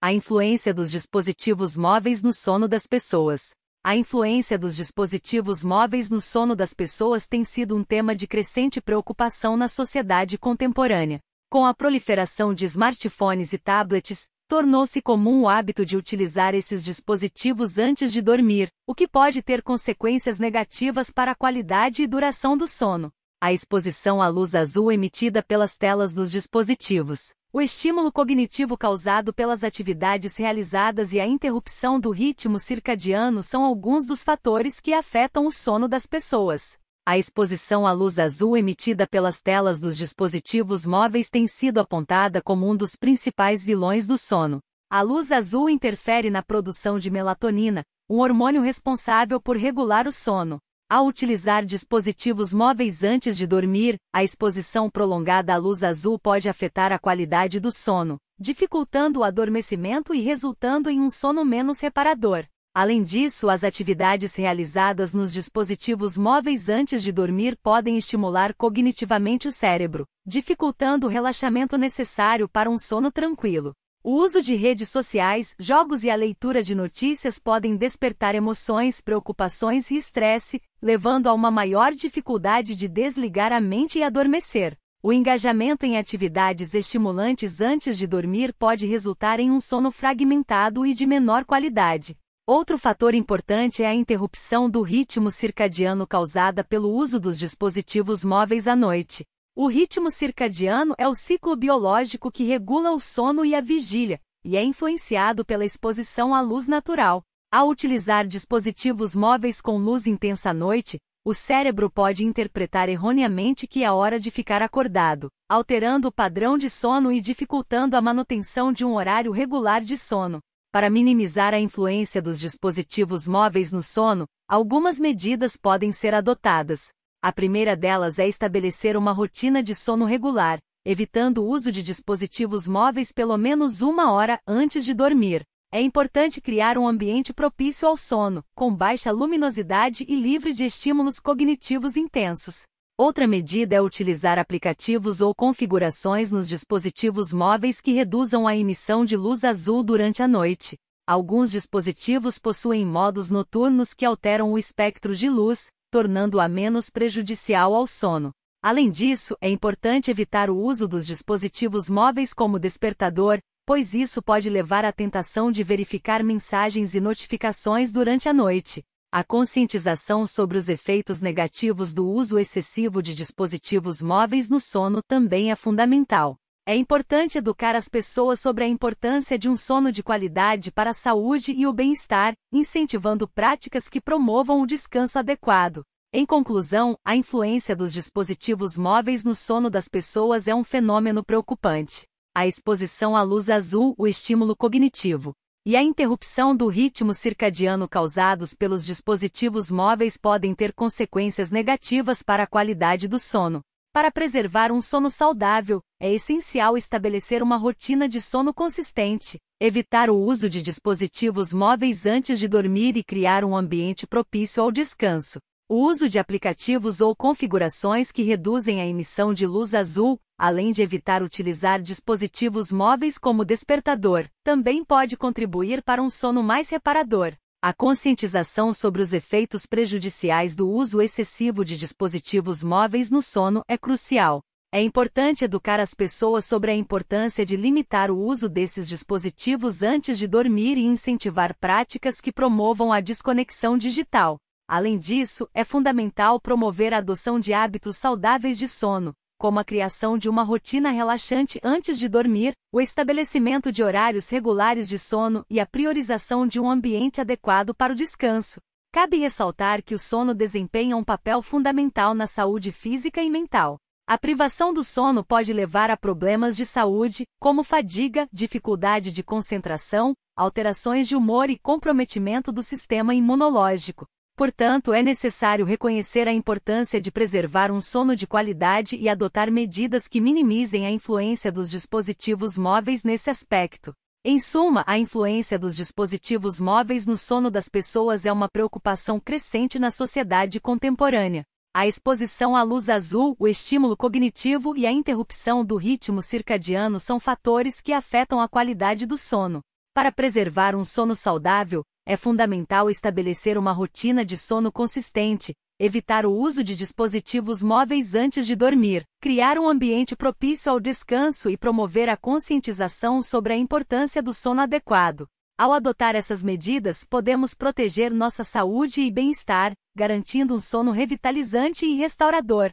A influência dos dispositivos móveis no sono das pessoas. A influência dos dispositivos móveis no sono das pessoas tem sido um tema de crescente preocupação na sociedade contemporânea. Com a proliferação de smartphones e tablets, tornou-se comum o hábito de utilizar esses dispositivos antes de dormir, o que pode ter consequências negativas para a qualidade e duração do sono. A exposição à luz azul emitida pelas telas dos dispositivos o estímulo cognitivo causado pelas atividades realizadas e a interrupção do ritmo circadiano são alguns dos fatores que afetam o sono das pessoas. A exposição à luz azul emitida pelas telas dos dispositivos móveis tem sido apontada como um dos principais vilões do sono. A luz azul interfere na produção de melatonina, um hormônio responsável por regular o sono. Ao utilizar dispositivos móveis antes de dormir, a exposição prolongada à luz azul pode afetar a qualidade do sono, dificultando o adormecimento e resultando em um sono menos reparador. Além disso, as atividades realizadas nos dispositivos móveis antes de dormir podem estimular cognitivamente o cérebro, dificultando o relaxamento necessário para um sono tranquilo. O uso de redes sociais, jogos e a leitura de notícias podem despertar emoções, preocupações e estresse, levando a uma maior dificuldade de desligar a mente e adormecer. O engajamento em atividades estimulantes antes de dormir pode resultar em um sono fragmentado e de menor qualidade. Outro fator importante é a interrupção do ritmo circadiano causada pelo uso dos dispositivos móveis à noite. O ritmo circadiano é o ciclo biológico que regula o sono e a vigília, e é influenciado pela exposição à luz natural. Ao utilizar dispositivos móveis com luz intensa à noite, o cérebro pode interpretar erroneamente que é hora de ficar acordado, alterando o padrão de sono e dificultando a manutenção de um horário regular de sono. Para minimizar a influência dos dispositivos móveis no sono, algumas medidas podem ser adotadas. A primeira delas é estabelecer uma rotina de sono regular, evitando o uso de dispositivos móveis pelo menos uma hora antes de dormir. É importante criar um ambiente propício ao sono, com baixa luminosidade e livre de estímulos cognitivos intensos. Outra medida é utilizar aplicativos ou configurações nos dispositivos móveis que reduzam a emissão de luz azul durante a noite. Alguns dispositivos possuem modos noturnos que alteram o espectro de luz, tornando-a menos prejudicial ao sono. Além disso, é importante evitar o uso dos dispositivos móveis como despertador, pois isso pode levar à tentação de verificar mensagens e notificações durante a noite. A conscientização sobre os efeitos negativos do uso excessivo de dispositivos móveis no sono também é fundamental. É importante educar as pessoas sobre a importância de um sono de qualidade para a saúde e o bem-estar, incentivando práticas que promovam o descanso adequado. Em conclusão, a influência dos dispositivos móveis no sono das pessoas é um fenômeno preocupante a exposição à luz azul, o estímulo cognitivo, e a interrupção do ritmo circadiano causados pelos dispositivos móveis podem ter consequências negativas para a qualidade do sono. Para preservar um sono saudável, é essencial estabelecer uma rotina de sono consistente, evitar o uso de dispositivos móveis antes de dormir e criar um ambiente propício ao descanso. O uso de aplicativos ou configurações que reduzem a emissão de luz azul, além de evitar utilizar dispositivos móveis como despertador, também pode contribuir para um sono mais reparador. A conscientização sobre os efeitos prejudiciais do uso excessivo de dispositivos móveis no sono é crucial. É importante educar as pessoas sobre a importância de limitar o uso desses dispositivos antes de dormir e incentivar práticas que promovam a desconexão digital. Além disso, é fundamental promover a adoção de hábitos saudáveis de sono, como a criação de uma rotina relaxante antes de dormir, o estabelecimento de horários regulares de sono e a priorização de um ambiente adequado para o descanso. Cabe ressaltar que o sono desempenha um papel fundamental na saúde física e mental. A privação do sono pode levar a problemas de saúde, como fadiga, dificuldade de concentração, alterações de humor e comprometimento do sistema imunológico. Portanto, é necessário reconhecer a importância de preservar um sono de qualidade e adotar medidas que minimizem a influência dos dispositivos móveis nesse aspecto. Em suma, a influência dos dispositivos móveis no sono das pessoas é uma preocupação crescente na sociedade contemporânea. A exposição à luz azul, o estímulo cognitivo e a interrupção do ritmo circadiano são fatores que afetam a qualidade do sono. Para preservar um sono saudável, é fundamental estabelecer uma rotina de sono consistente, evitar o uso de dispositivos móveis antes de dormir, criar um ambiente propício ao descanso e promover a conscientização sobre a importância do sono adequado. Ao adotar essas medidas, podemos proteger nossa saúde e bem-estar, garantindo um sono revitalizante e restaurador.